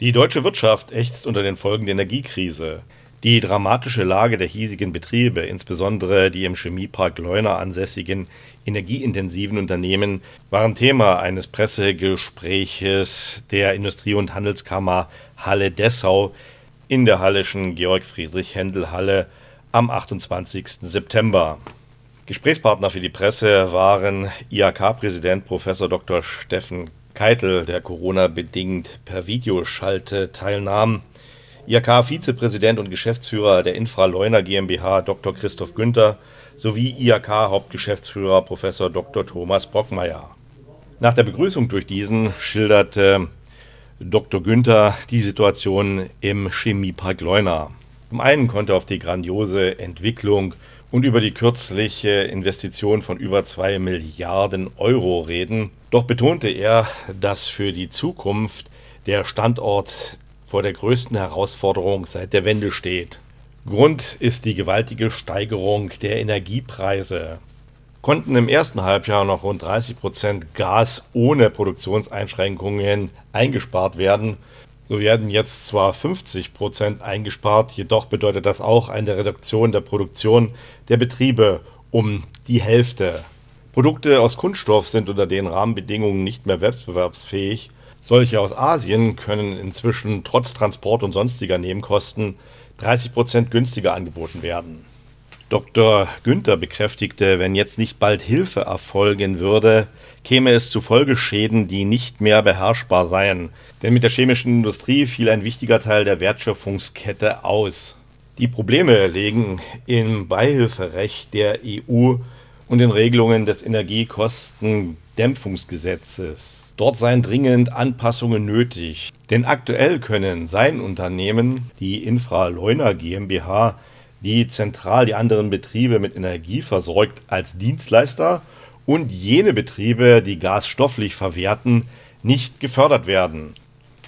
Die deutsche Wirtschaft ächzt unter den Folgen der Energiekrise. Die dramatische Lage der hiesigen Betriebe, insbesondere die im Chemiepark Leuna ansässigen energieintensiven Unternehmen, waren Thema eines Pressegespräches der Industrie- und Handelskammer Halle-Dessau in der Halleschen Georg-Friedrich-Händel-Halle am 28. September. Gesprächspartner für die Presse waren IHK-Präsident Prof. Dr. Steffen Keitel, der Corona-bedingt per Videoschalte teilnahm. IAK-Vizepräsident und Geschäftsführer der Infraleuner GmbH Dr. Christoph Günther sowie IAK-Hauptgeschäftsführer Prof. Dr. Thomas Brockmeier. Nach der Begrüßung durch diesen schilderte Dr. Günther die Situation im Chemiepark Leuna. Zum einen konnte auf die grandiose Entwicklung und über die kürzliche Investition von über 2 Milliarden Euro reden. Doch betonte er, dass für die Zukunft der Standort vor der größten Herausforderung seit der Wende steht. Grund ist die gewaltige Steigerung der Energiepreise. Konnten im ersten Halbjahr noch rund 30 Prozent Gas ohne Produktionseinschränkungen eingespart werden, so werden jetzt zwar 50 Prozent eingespart, jedoch bedeutet das auch eine Reduktion der Produktion der Betriebe um die Hälfte. Produkte aus Kunststoff sind unter den Rahmenbedingungen nicht mehr wettbewerbsfähig. Solche aus Asien können inzwischen trotz Transport und sonstiger Nebenkosten 30 Prozent günstiger angeboten werden. Dr. Günther bekräftigte, wenn jetzt nicht bald Hilfe erfolgen würde, käme es zu Folgeschäden, die nicht mehr beherrschbar seien. Denn mit der chemischen Industrie fiel ein wichtiger Teil der Wertschöpfungskette aus. Die Probleme liegen im Beihilferecht der EU und den Regelungen des Energiekostendämpfungsgesetzes. Dort seien dringend Anpassungen nötig, denn aktuell können sein Unternehmen, die Infraleuner GmbH, die zentral die anderen Betriebe mit Energie versorgt, als Dienstleister und jene Betriebe, die Gas stofflich verwerten, nicht gefördert werden.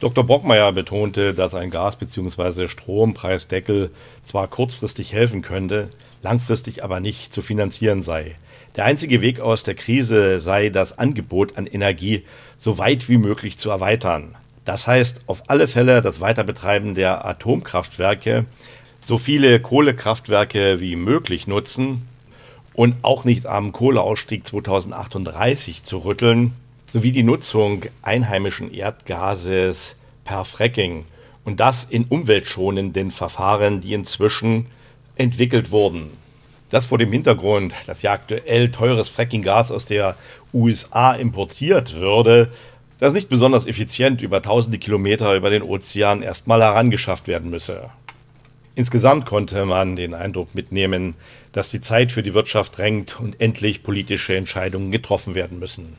Dr. Brockmeier betonte, dass ein Gas- bzw. Strompreisdeckel zwar kurzfristig helfen könnte, langfristig aber nicht zu finanzieren sei. Der einzige Weg aus der Krise sei, das Angebot an Energie so weit wie möglich zu erweitern. Das heißt auf alle Fälle das Weiterbetreiben der Atomkraftwerke, so viele Kohlekraftwerke wie möglich nutzen und auch nicht am Kohleausstieg 2038 zu rütteln, sowie die Nutzung einheimischen Erdgases per Fracking und das in umweltschonenden Verfahren, die inzwischen entwickelt wurden. Das vor dem Hintergrund, dass ja aktuell teures Frackinggas aus der USA importiert würde, das nicht besonders effizient über tausende Kilometer über den Ozean erstmal herangeschafft werden müsse. Insgesamt konnte man den Eindruck mitnehmen, dass die Zeit für die Wirtschaft drängt und endlich politische Entscheidungen getroffen werden müssen.